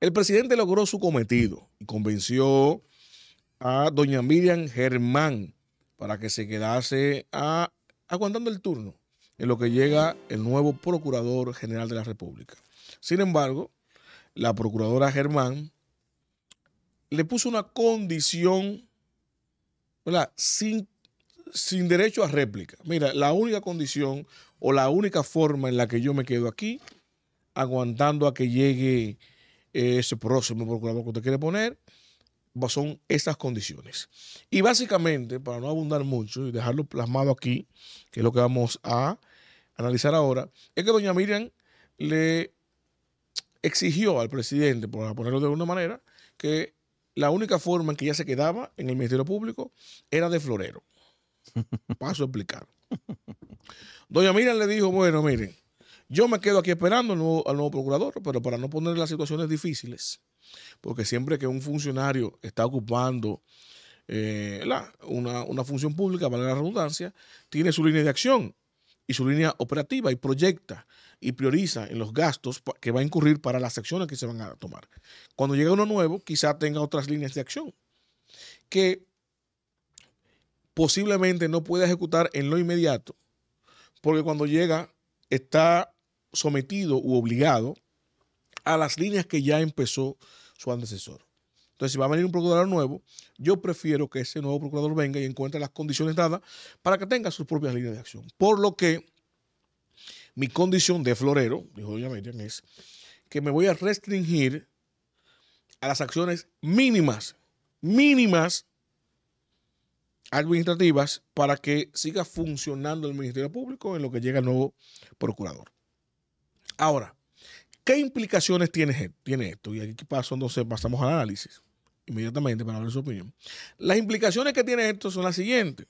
El presidente logró su cometido y convenció a doña Miriam Germán para que se quedase ah, aguantando el turno en lo que llega el nuevo Procurador General de la República. Sin embargo, la Procuradora Germán le puso una condición Sin, sin derecho a réplica. Mira, la única condición o la única forma en la que yo me quedo aquí, aguantando a que llegue ese próximo procurador que usted quiere poner, son estas condiciones. Y básicamente, para no abundar mucho y dejarlo plasmado aquí, que es lo que vamos a analizar ahora, es que doña Miriam le exigió al presidente, por ponerlo de alguna manera, que la única forma en que ya se quedaba en el Ministerio Público era de florero. Paso a explicar. Doña Miriam le dijo, bueno, miren, yo me quedo aquí esperando al nuevo, procurador, pero para no ponerle las situaciones difíciles, porque siempre que un funcionario está ocupando eh, una, función pública, vale la redundancia, tiene su línea de acción y su línea operativa y proyecta y prioriza en los gastos que va a incurrir para las acciones que se van a tomar. Cuando llega uno nuevo, quizá tenga otras líneas de acción que posiblemente no pueda ejecutar en lo inmediato, porque cuando llega está sometido u obligado a las líneas que ya empezó su antecesor. Entonces, si va a venir un procurador nuevo, yo prefiero que ese nuevo procurador venga y encuentre las condiciones dadas para que tenga sus propias líneas de acción. Por lo que mi condición de florero, dijo doña es que me voy a restringir a las acciones mínimas, mínimas administrativas para que siga funcionando el Ministerio Público en lo que llega el nuevo procurador. Ahora, ¿qué implicaciones tiene, tiene esto? Y aquí pasó, entonces pasamos al análisis inmediatamente para ver su opinión. Las implicaciones que tiene esto son las siguientes.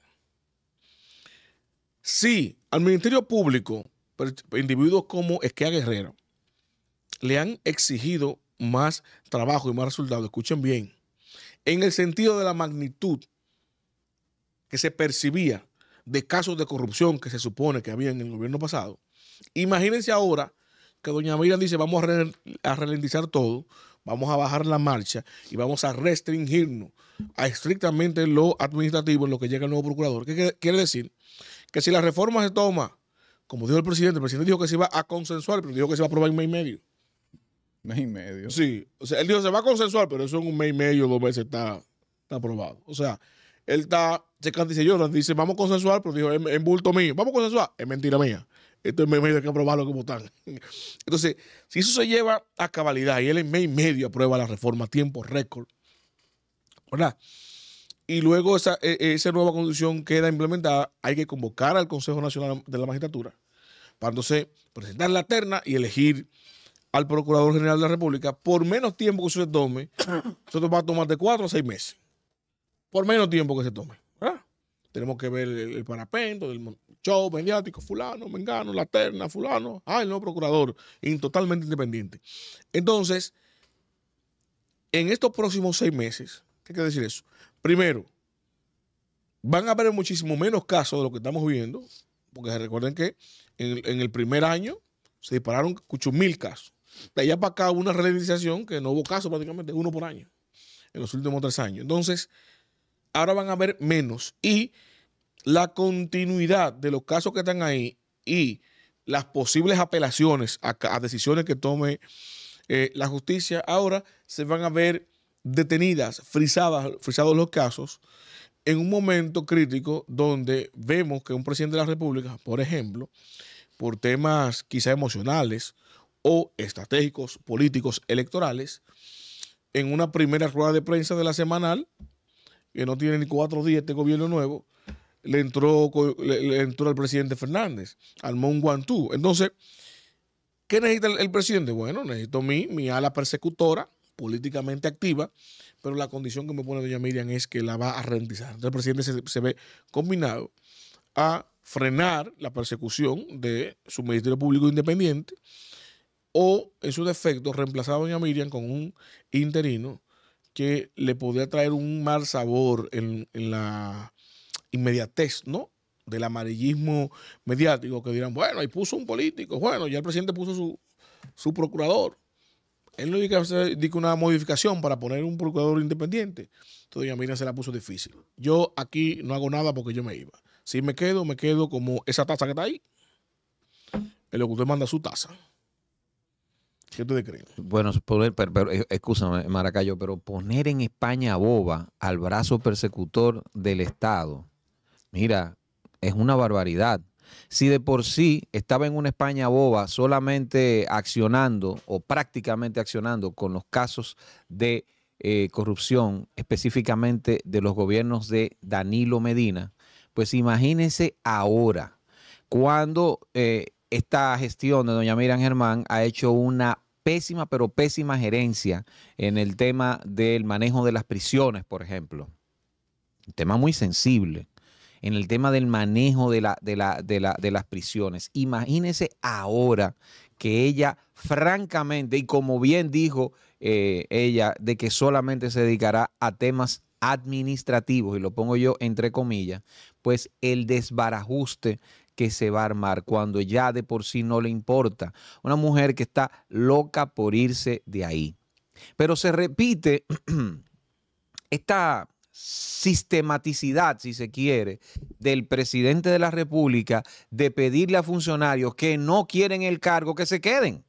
Si al Ministerio Público, individuos como Esquia Guerrero, le han exigido más trabajo y más resultados, escuchen bien, en el sentido de la magnitud que se percibía de casos de corrupción que se supone que había en el gobierno pasado, imagínense ahora que doña Miriam dice, vamos a, ralentizar todo, vamos a bajar la marcha y vamos a restringirnos a estrictamente lo administrativo en lo que llega el nuevo procurador. ¿Qué quiere decir? Que si la reforma se toma, como dijo el presidente, el presidente dijo que se iba a consensuar, pero dijo que se va a aprobar en mes y medio. Mes y medio. Sí, o sea, él dijo se va a consensuar, pero eso en un mes y medio, dos meses está, aprobado. O sea, él está, se dice yo, dice vamos a consensuar, pero dijo en bulto mío, vamos a consensuar, es mentira mía. Esto es mes y medio, hay que lo como tal. Entonces, si eso se lleva a cabalidad y él en mes y medio aprueba la reforma, tiempo récord, ¿verdad? Y luego esa, e, e, nueva constitución queda implementada, hay que convocar al Consejo Nacional de la Magistratura para entonces presentar la terna y elegir al Procurador General de la República por menos tiempo que se tome. Eso va a tomar de cuatro a seis meses. Por menos tiempo que se tome. Tenemos que ver el, parapento, del show mediático, fulano, mengano, la terna, fulano, ah, el nuevo procurador, totalmente independiente. Entonces, en estos próximos seis meses, ¿qué quiere decir eso? Primero, van a haber muchísimo menos casos de lo que estamos viendo, porque recuerden que en el, primer año se dispararon mil casos. De allá para acá hubo una realización que no hubo casos prácticamente, uno por año, en los últimos tres años. Entonces, ahora van a haber menos. Y la continuidad de los casos que están ahí y las posibles apelaciones a, decisiones que tome eh, la justicia, ahora se van a ver detenidas, frisadas, frisados los casos, en un momento crítico donde vemos que un presidente de la República, por ejemplo, por temas quizá emocionales o estratégicos, políticos, electorales, en una primera rueda de prensa de la semanal, que no tiene ni cuatro días este gobierno nuevo, le entró, le, entró al presidente Fernández, al guantú. Entonces, ¿qué necesita el, presidente? Bueno, necesito mí mi ala persecutora, políticamente activa, pero la condición que me pone doña Miriam es que la va a rentizar. Entonces el presidente se, se ve combinado a frenar la persecución de su Ministerio Público Independiente o, en su defecto, reemplazar a doña Miriam con un interino que le podía traer un mal sabor en, la inmediatez, ¿no? Del amarillismo mediático, que dirán, bueno, ahí puso un político, bueno, ya el presidente puso su, procurador. Él no dice una modificación para poner un procurador independiente. Entonces, mira, se la puso difícil. Yo aquí no hago nada porque yo me iba. Si me quedo, me quedo como esa taza que está ahí. El locutor manda su taza. ¿Qué tú crees? Bueno, pero, pero, eh, Maracayo, pero poner en España boba al brazo persecutor del Estado, mira, es una barbaridad. Si de por sí estaba en una España boba solamente accionando o prácticamente accionando con los casos de eh, corrupción, específicamente de los gobiernos de Danilo Medina, pues imagínense ahora, cuando eh, esta gestión de doña Miriam Germán ha hecho una pésima, pero pésima gerencia en el tema del manejo de las prisiones, por ejemplo. Un tema muy sensible en el tema del manejo de, las prisiones. Imagínese ahora que ella, francamente, y como bien dijo eh, ella, de que solamente se dedicará a temas administrativos, y lo pongo yo entre comillas, pues el desbarajuste que se va a armar cuando ya de por sí no le importa. Una mujer que está loca por irse de ahí. Pero se repite esta sistematicidad, si se quiere, del presidente de la República de pedirle a funcionarios que no quieren el cargo que se queden.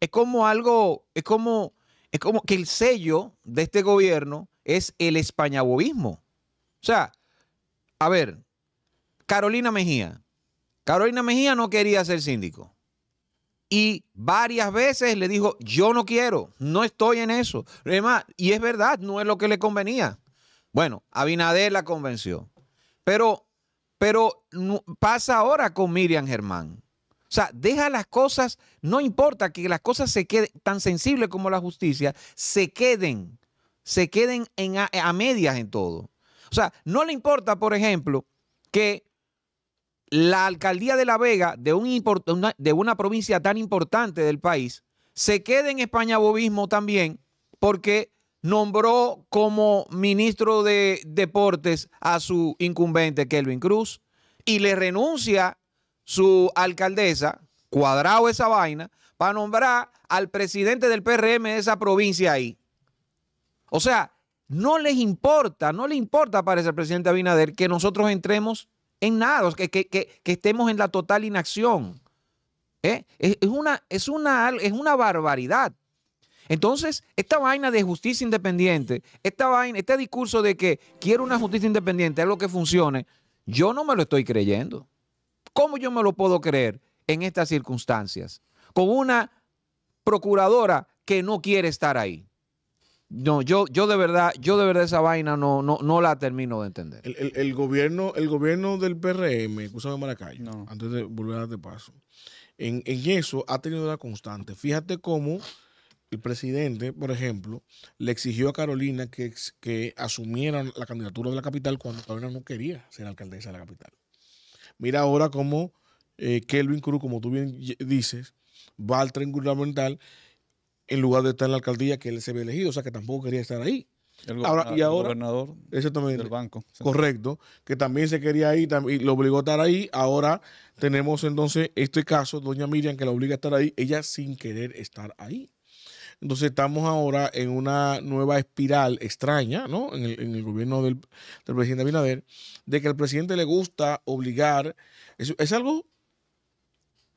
Es como algo, es como, es como que el sello de este gobierno es el españabobismo. O sea, a ver, Carolina Mejía. Carolina Mejía no quería ser síndico. Y varias veces le dijo, yo no quiero, no estoy en eso. y es verdad, no es lo que le convenía. Bueno, Abinader la convenció. Pero, pero pasa ahora con Miriam Germán. O sea, deja las cosas, no importa que las cosas se queden, tan sensibles como la justicia, se queden, se queden en a, a medias en todo. O sea, no le importa, por ejemplo, que la alcaldía de La Vega, de, una, provincia tan importante del país, se queda en España bobismo también porque nombró como ministro de deportes a su incumbente Kelvin Cruz y le renuncia su alcaldesa, cuadrado esa vaina, para nombrar al presidente del PRM de esa provincia ahí. O sea, no les importa, no le importa, parece el presidente Abinader, que nosotros entremos en nada, que, que, estemos en la total inacción. ¿Eh? Es, una, es, una, es una barbaridad. Entonces, esta vaina de justicia independiente, esta vaina, este discurso de que quiero una justicia independiente, es lo que funcione, yo no me lo estoy creyendo. ¿Cómo yo me lo puedo creer en estas circunstancias? Con una procuradora que no quiere estar ahí. No, yo, yo de verdad, yo de verdad esa vaina no, no, no la termino de entender. El, gobierno, el gobierno del PRM, escúchame Maracay, antes de volver a darte paso, en, eso ha tenido la constante. Fíjate cómo el presidente, por ejemplo, le exigió a Carolina que, que asumiera la candidatura de la capital cuando Carolina no quería ser alcaldesa de la capital. Mira ahora cómo eh, Kelvin Cruz, como tú bien dices, va al tren gubernamental en lugar de estar en la alcaldía que él se ve elegido, o sea que tampoco quería estar ahí. El ahora, ah, y ahora, gobernador del banco. Correcto, que también se quería ir y lo obligó a estar ahí. Ahora tenemos entonces este caso, doña Miriam, que la obliga a estar ahí, ella sin querer estar ahí. Entonces estamos ahora en una nueva espiral extraña, ¿no? En el, en el gobierno del, presidente Abinader, de que al presidente le gusta obligar. es algo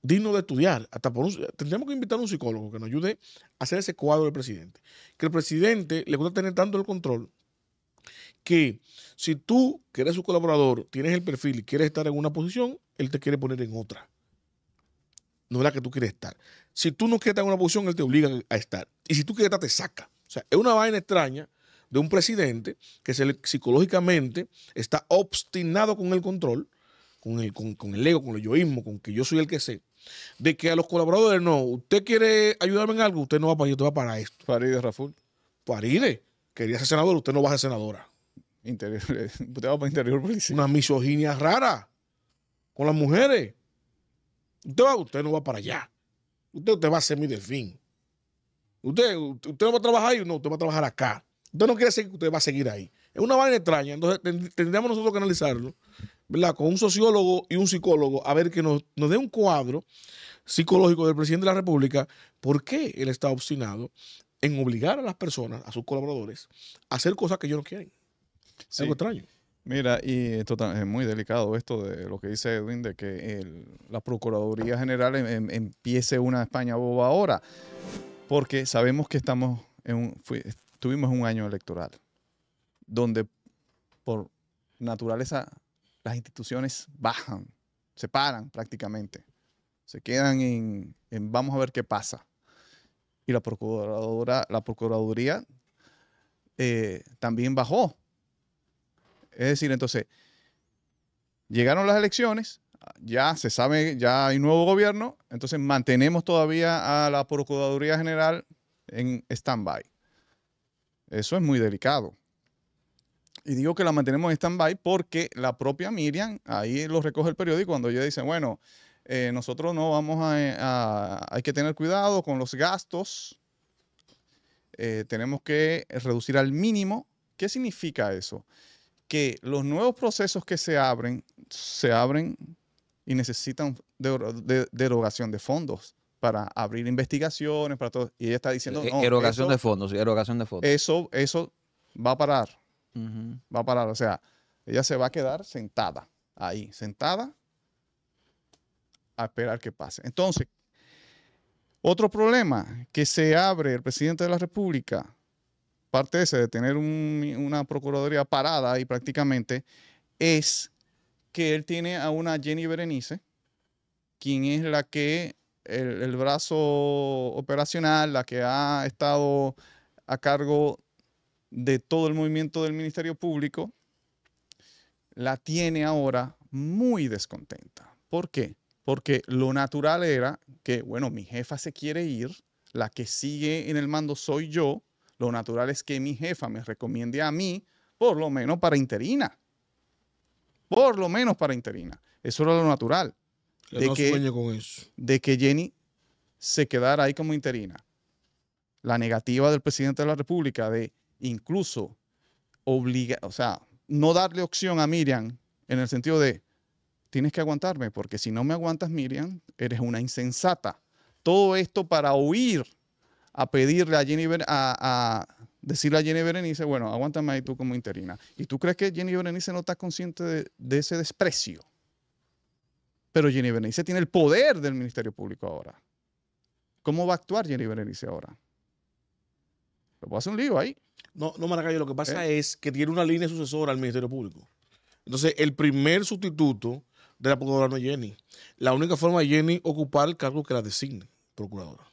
digno de estudiar. Hasta por tendríamos que invitar a un psicólogo que nos ayude a hacer ese cuadro del presidente. Que el presidente le gusta tener tanto el control que si tú, que eres su colaborador, tienes el perfil y quieres estar en una posición, él te quiere poner en otra. No es la que tú quieres estar. Si tú no quieres estar en una posición, él te obliga a estar. Y si tú quieres estar, te saca. O sea, es una vaina extraña de un presidente que psicológicamente está obstinado con el control, con el, con el ego, con el yoísmo, con que yo soy el que sé de que a los colaboradores no, usted quiere ayudarme en algo, usted no va para esto, usted va para esto. Faride Raful. Faride, quería ser senador, usted no va a ser senadora. Interior, usted va para interior policía. Una misoginia rara con las mujeres. Usted, no va para allá. Usted, usted va a ser mi delfín. Usted, usted no va a trabajar ahí, no, usted va a trabajar acá. Usted no quiere decir que usted va a seguir ahí. Es una vaina extraña. Entonces tendríamos nosotros que analizarlo con un sociólogo y un psicólogo, a ver que nos, dé un cuadro psicológico del presidente de la República, por qué él está obstinado en obligar a las personas, a sus colaboradores, a hacer cosas que ellos no quieren. Es algo extraño. Mira, y esto es muy delicado esto de lo que dice Edwin, de que la Procuraduría General em, em, empiece una España boba ahora, porque sabemos que estamos en un, tuvimos un año electoral, donde por naturaleza las instituciones bajan, se paran prácticamente, se quedan en, vamos a ver qué pasa. Y la, procuradora, la Procuraduría eh, también bajó. Es decir, entonces, llegaron las elecciones, ya se sabe, ya hay nuevo gobierno, entonces mantenemos todavía a la Procuraduría General en stand-by. Eso es muy delicado. Y digo que la mantenemos en stand-by porque la propia Miriam, ahí lo recoge el periódico cuando ella dice, bueno, eh, nosotros no vamos eh, a, hay que tener cuidado con los gastos, eh, tenemos que reducir al mínimo. ¿Qué significa eso? Que los nuevos procesos que se abren, se abren y necesitan derogación de, fondos para abrir investigaciones, para todo. Y ella está diciendo, no, erogación de fondos, erogación de fondos. Eso, eso va a parar. Va a parar, o sea, ella se va a quedar sentada, ahí, sentada, a esperar que pase. Entonces, otro problema que se abre el presidente de la República, parte de ese de tener una procuraduría parada y prácticamente, es que él tiene a una Jenny Berenice, quien es la que el, el, brazo operacional, la que ha estado a cargo de todo el movimiento del Ministerio Público, la tiene ahora muy descontenta. ¿Por qué? Porque lo natural era que, bueno, mi jefa se quiere ir, la que sigue en el mando soy yo, lo natural es que mi jefa me recomiende a mí, por lo menos para interina. Por lo menos para interina. Eso era lo natural. de, que, con eso. de que Jenny se quedara ahí como interina. La negativa del presidente de la República de incluso obliga, o sea, no darle opción a Miriam en el sentido de, tienes que aguantarme, porque si no me aguantas, Miriam, eres una insensata. Todo esto para huir a pedirle a Jenny, a, decirle a Jenny Berenice, bueno, aguántame ahí tú como interina. ¿Y tú crees que Jenny Berenice no está consciente de, de ese desprecio? Pero Jenny Berenice tiene el poder del Ministerio Público ahora. ¿Cómo va a actuar Jenny Berenice ahora? Lo pues hacer un lío ahí. No, no, Maracayo, lo que pasa eh. es que tiene una línea sucesora al Ministerio Público. Entonces, el primer sustituto de la procuradora no es Jenny. La única forma de Jenny ocupar el cargo que la designe, procuradora.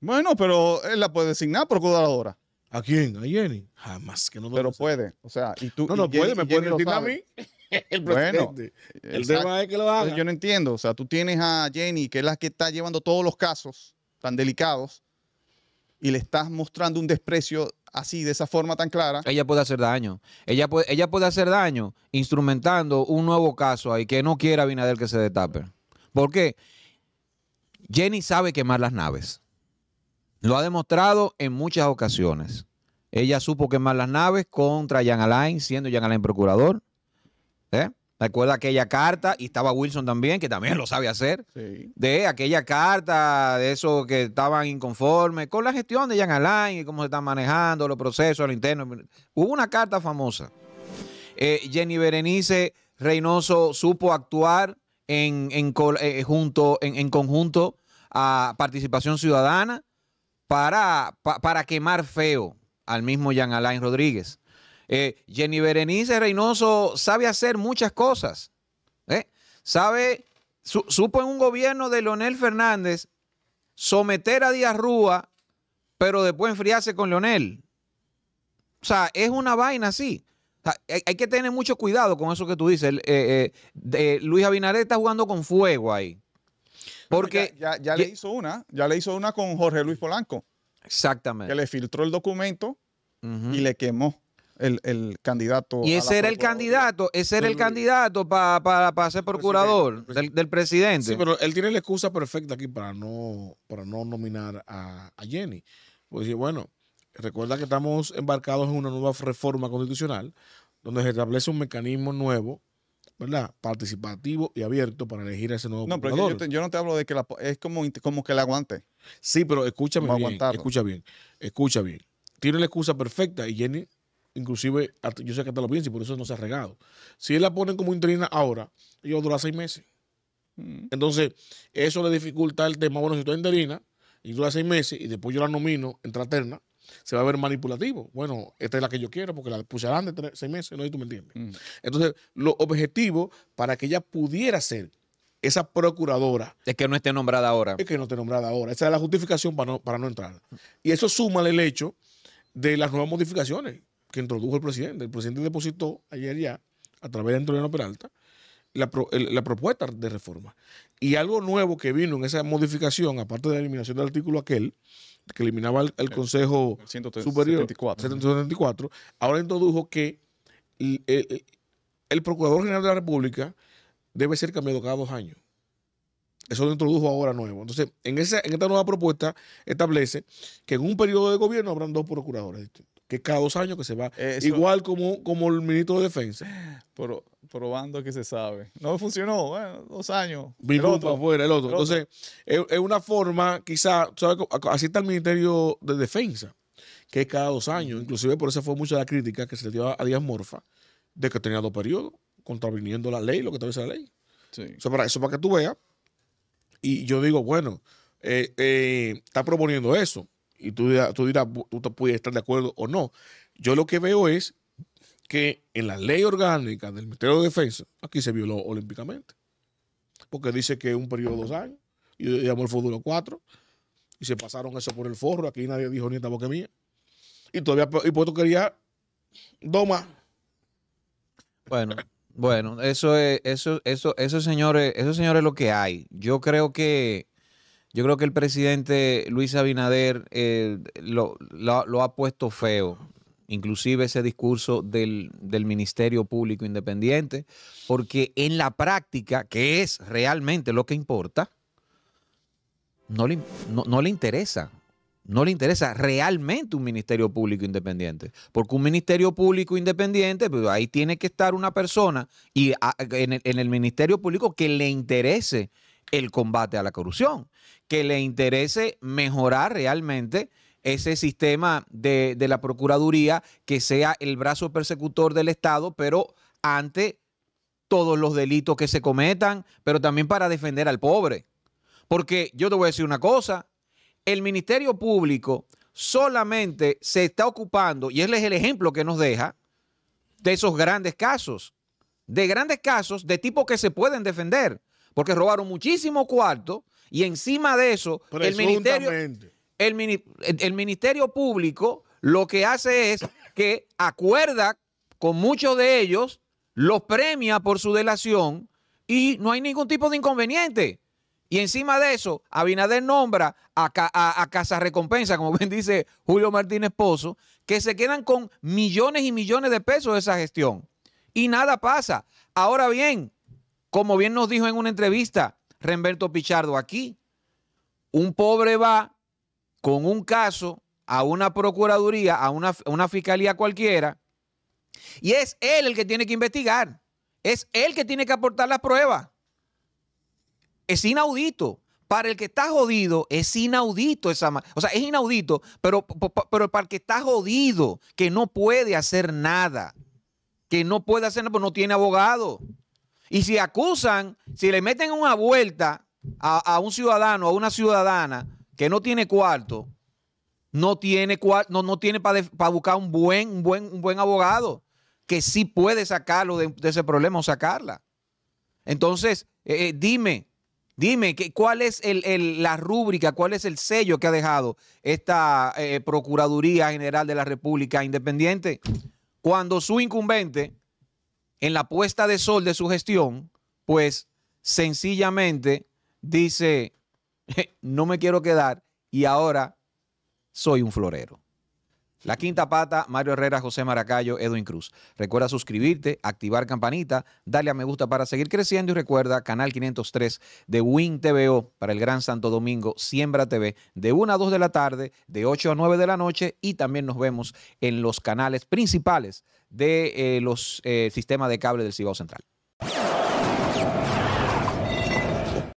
Bueno, pero él la puede designar procuradora. ¿A quién? ¿A Jenny? Jamás que no Pero puede. O sea, y tú. No, no puede, me puede designar a mí. Bueno, el tema es que lo haga. yo no entiendo. O sea, tú tienes a Jenny, que es la que está llevando todos los casos tan delicados y le estás mostrando un desprecio así, de esa forma tan clara. Ella puede hacer daño. Ella puede, ella puede hacer daño instrumentando un nuevo caso ahí que no quiera Binader que se destape. ¿Por qué? Jenny sabe quemar las naves. Lo ha demostrado en muchas ocasiones. Ella supo quemar las naves contra Jan Alain, siendo Jan Alain procurador. ¿Eh? Recuerda aquella carta, y estaba Wilson también, que también lo sabe hacer, de aquella carta, de eso que estaban inconformes con la gestión de Jan Alain y cómo se están manejando los procesos al interno. Hubo una carta famosa. Eh, Jenny Berenice Reynoso supo actuar en, eh, junto, en, conjunto a Participación Ciudadana para, para quemar feo al mismo Jan Alain Rodríguez. Eh, Jenny Berenice Reynoso sabe hacer muchas cosas. ¿eh? Sabe, supo en un gobierno de Leonel Fernández someter a Díaz Rúa, pero después enfriarse con Leonel. O sea, es una vaina así. hay, que tener mucho cuidado con eso que tú dices. Eh, Luis Abinader está jugando con fuego ahí. Porque ya, le hizo una, ya le hizo una con Jorge Luis Polanco. Exactamente. Que le filtró el documento y le quemó el, candidato. Y ese era el candidato, ese era el candidato para ser pues, procurador del, presidente. Sí, pero él tiene la excusa perfecta aquí para no, para no nominar a, Jenny. Pues bueno, recuerda que estamos embarcados en una nueva reforma constitucional donde se establece un mecanismo nuevo ¿verdad? Participativo y abierto para elegir a ese nuevo No, yo, no te hablo de que la, es como, que la aguante. Sí, pero escúchame bien, escucha bien, escucha bien. Tiene la excusa perfecta y Jenny inclusive yo sé que hasta lo pienso y por eso no se ha regado. Si él la ponen como interina ahora, Yo dura seis meses. Mm. Entonces, eso le dificulta el tema. Bueno, si tú eres interina y dura seis meses y después yo la nomino en traterna, se va a ver manipulativo. Bueno, esta es la que yo quiero porque la puse de seis meses, no sé tú me entiendes. Mm. Entonces, lo objetivo para que ella pudiera ser esa procuradora. Es que no esté nombrada ahora. Es que no esté nombrada ahora. Esa es la justificación para no, para no entrar. Y eso suma el hecho de las nuevas modificaciones que introdujo el presidente. El presidente depositó ayer ya, a través de Antonio Peralta, la, propuesta de reforma. Y algo nuevo que vino en esa modificación, aparte de la eliminación del artículo aquel, que eliminaba el, Consejo Superior ahora introdujo que eh, eh, el, Procurador General de la República debe ser cambiado cada dos años. Eso lo introdujo ahora nuevo. Entonces, en, esa, en esta nueva propuesta establece que en un periodo de gobierno habrán dos procuradores distintos que cada dos años que se va. Igual como, como el ministro de Defensa. Pero probando que se sabe. No funcionó, bueno, dos años. vino otro. Afuera, el otro. Entonces, es, una forma, quizá, ¿sabe? así está el Ministerio de Defensa, que es cada dos años. Inclusive por eso fue mucha la crítica que se le dio a Díaz Morfa de que tenía dos periodos, contraviniendo la ley, lo que establece la ley. Eso, para, eso para que tú veas. Y yo digo, bueno, eh, eh, está proponiendo eso. Y tú, tú dirás, tú te puedes estar de acuerdo o no. Yo lo que veo es que en la ley orgánica del Ministerio de Defensa, aquí se violó olímpicamente. Porque dice que un periodo de dos años, y el futuro cuatro, y se pasaron eso por el forro, aquí nadie dijo ni esta boca mía. Y todavía, y pues tú quería dos más. Bueno, bueno, eso es, eso, eso, eso, señores, eso, señores lo que hay. Yo creo que yo creo que el presidente Luis Abinader eh, lo, ha puesto feo, inclusive ese discurso del, Ministerio Público Independiente, porque en la práctica, que es realmente lo que importa, no le, interesa. No le interesa realmente un Ministerio Público Independiente, porque un Ministerio Público Independiente, pues ahí tiene que estar una persona y ah, en el Ministerio Público que le interese el combate a la corrupción, que le interese mejorar realmente ese sistema de, la Procuraduría que sea el brazo persecutor del Estado, pero ante todos los delitos que se cometan, pero también para defender al pobre. Porque yo te voy a decir una cosa, el Ministerio Público solamente se está ocupando, y ese es el ejemplo que nos deja, de esos grandes casos, de grandes casos de tipo que se pueden defender porque robaron muchísimo cuarto y encima de eso el ministerio, Público lo que hace es que acuerda con muchos de ellos, los premia por su delación y no hay ningún tipo de inconveniente. Y encima de eso, Abinader nombra a, a, a Casa Recompensa, como bien dice Julio Martínez Pozo, que se quedan con millones y millones de pesos de esa gestión. Y nada pasa. Ahora bien, como bien nos dijo en una entrevista Remberto Pichardo aquí, un pobre va con un caso a una procuraduría, a una, fiscalía cualquiera, y es él el que tiene que investigar, es él que tiene que aportar las pruebas. Es inaudito. Para el que está jodido, es inaudito esa. O sea, es inaudito, pero, pero para el que está jodido, que no puede hacer nada, que no puede hacer nada, pues no tiene abogado. Y si acusan, si le meten una vuelta a, un ciudadano, a una ciudadana que no tiene cuarto, no tiene, no, no tiene para buscar un buen, buen, buen abogado que sí puede sacarlo de, ese problema o sacarla. Entonces, eh, eh, dime, dime, que, ¿cuál es la rúbrica, cuál es el sello que ha dejado esta eh, Procuraduría General de la República Independiente cuando su incumbente en la puesta de sol de su gestión, pues sencillamente dice, no me quiero quedar y ahora soy un florero. La quinta pata, Mario Herrera, José Maracayo, Edwin Cruz. Recuerda suscribirte, activar campanita, darle a me gusta para seguir creciendo y recuerda canal 503 de Win TVO para el Gran Santo Domingo, Siembra TV, de 1 a 2 de la tarde, de 8 a 9 de la noche y también nos vemos en los canales principales de eh, los eh, sistemas de cable del Cibao Central.